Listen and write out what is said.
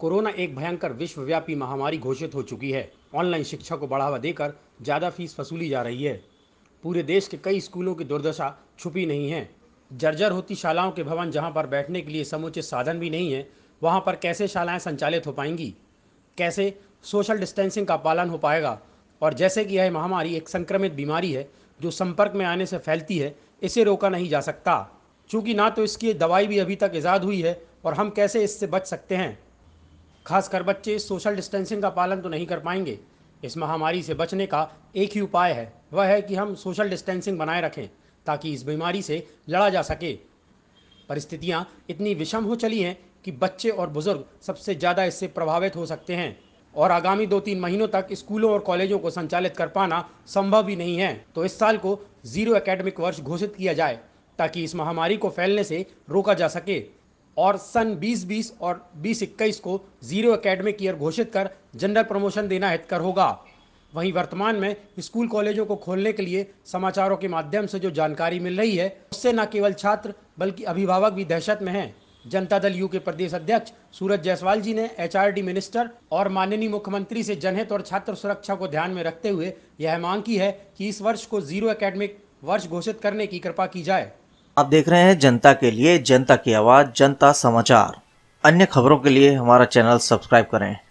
corona एक भयंकर विश्वव्यापी महामारी घोषित हो चुकी है ऑनलाइन शिक्षा को बढ़ावा देकर ज़्यादा फीस वसूली जा रही है पूरे देश के कई स्कूलों की दुर्दशा छुपी नहीं है जर्जर होती शालाओं के भवन जहाँ पर बैठने के लिए समुचित साधन भी नहीं है वहाँ पर कैसे शालाएँ संचालित हो पाएंगी कैसे सोशल डिस्टेंसिंग का पालन हो पाएगा और जैसे कि यह महामारी एक संक्रमित बीमारी है जो संपर्क में आने से फैलती है इसे रोका नहीं जा सकता चूँकि ना तो इसकी दवाई भी अभी तक ईजाद हुई है और हम कैसे इससे बच सकते हैं खासकर बच्चे सोशल डिस्टेंसिंग का पालन तो नहीं कर पाएंगे इस महामारी से बचने का एक ही उपाय है वह है कि हम सोशल डिस्टेंसिंग बनाए रखें ताकि इस बीमारी से लड़ा जा सके परिस्थितियाँ इतनी विषम हो चली हैं कि बच्चे और बुज़ुर्ग सबसे ज़्यादा इससे प्रभावित हो सकते हैं और आगामी दो तीन महीनों तक स्कूलों और कॉलेजों को संचालित कर पाना संभव ही नहीं है तो इस साल को ज़ीरो एकेडमिक वर्ष घोषित किया जाए ताकि इस महामारी को फैलने से रोका जा सके और सन 2020 और 2021 को जीरो एकेडमिक ईयर घोषित कर जनरल प्रमोशन देना हितकर होगा वहीं वर्तमान में स्कूल कॉलेजों को खोलने के लिए समाचारों के माध्यम से जो जानकारी मिल रही है उससे न केवल छात्र बल्कि अभिभावक भी दहशत में हैं जनता दल यू के प्रदेश अध्यक्ष सूरज जायसवाल जी ने एच मिनिस्टर और माननीय मुख्यमंत्री से जनहित और छात्र सुरक्षा को ध्यान में रखते हुए यह मांग की है कि इस वर्ष को जीरो एकेडमिक वर्ष घोषित करने की कृपा की जाए आप देख रहे हैं जनता के लिए जनता की आवाज़ जनता समाचार अन्य खबरों के लिए हमारा चैनल सब्सक्राइब करें